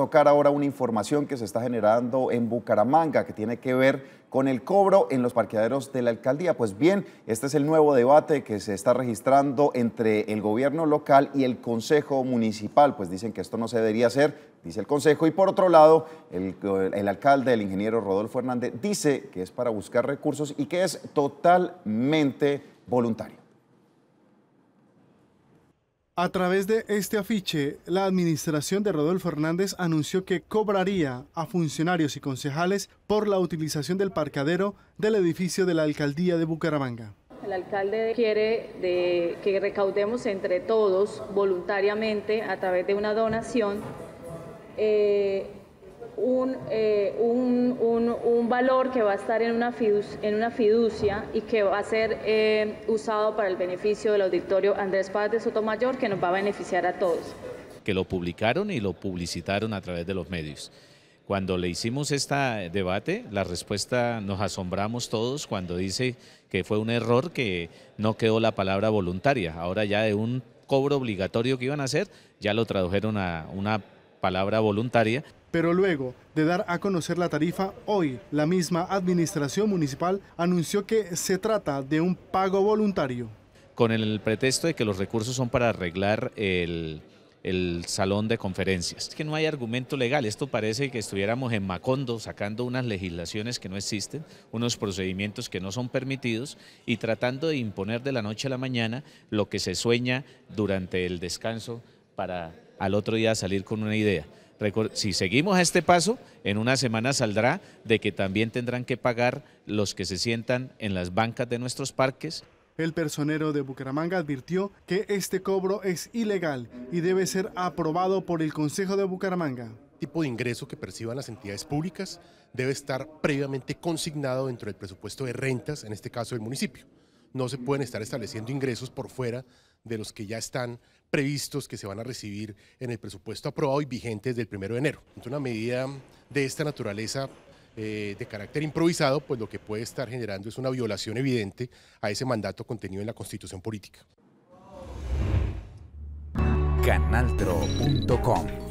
tocar ahora una información que se está generando en Bucaramanga que tiene que ver con el cobro en los parqueaderos de la alcaldía. Pues bien, este es el nuevo debate que se está registrando entre el gobierno local y el Consejo Municipal. Pues dicen que esto no se debería hacer, dice el Consejo. Y por otro lado, el, el alcalde, el ingeniero Rodolfo Hernández, dice que es para buscar recursos y que es totalmente voluntario. A través de este afiche, la administración de Rodolfo Hernández anunció que cobraría a funcionarios y concejales por la utilización del parcadero del edificio de la alcaldía de Bucaramanga. El alcalde quiere que recaudemos entre todos voluntariamente a través de una donación eh, un eh, valor que va a estar en una, en una fiducia y que va a ser eh, usado para el beneficio del auditorio Andrés Paz de Sotomayor, que nos va a beneficiar a todos. Que lo publicaron y lo publicitaron a través de los medios. Cuando le hicimos este debate, la respuesta nos asombramos todos cuando dice que fue un error que no quedó la palabra voluntaria. Ahora ya de un cobro obligatorio que iban a hacer, ya lo tradujeron a una palabra voluntaria. Pero luego de dar a conocer la tarifa, hoy la misma administración municipal anunció que se trata de un pago voluntario. Con el pretexto de que los recursos son para arreglar el, el salón de conferencias. Es que no hay argumento legal, esto parece que estuviéramos en Macondo sacando unas legislaciones que no existen, unos procedimientos que no son permitidos y tratando de imponer de la noche a la mañana lo que se sueña durante el descanso para al otro día salir con una idea. Si seguimos a este paso, en una semana saldrá de que también tendrán que pagar los que se sientan en las bancas de nuestros parques. El personero de Bucaramanga advirtió que este cobro es ilegal y debe ser aprobado por el Consejo de Bucaramanga tipo de ingreso que perciban las entidades públicas debe estar previamente consignado dentro del presupuesto de rentas, en este caso del municipio no se pueden estar estableciendo ingresos por fuera de los que ya están previstos que se van a recibir en el presupuesto aprobado y vigente desde el primero de enero. Entonces, una medida de esta naturaleza eh, de carácter improvisado, pues lo que puede estar generando es una violación evidente a ese mandato contenido en la constitución política. Canaltro.com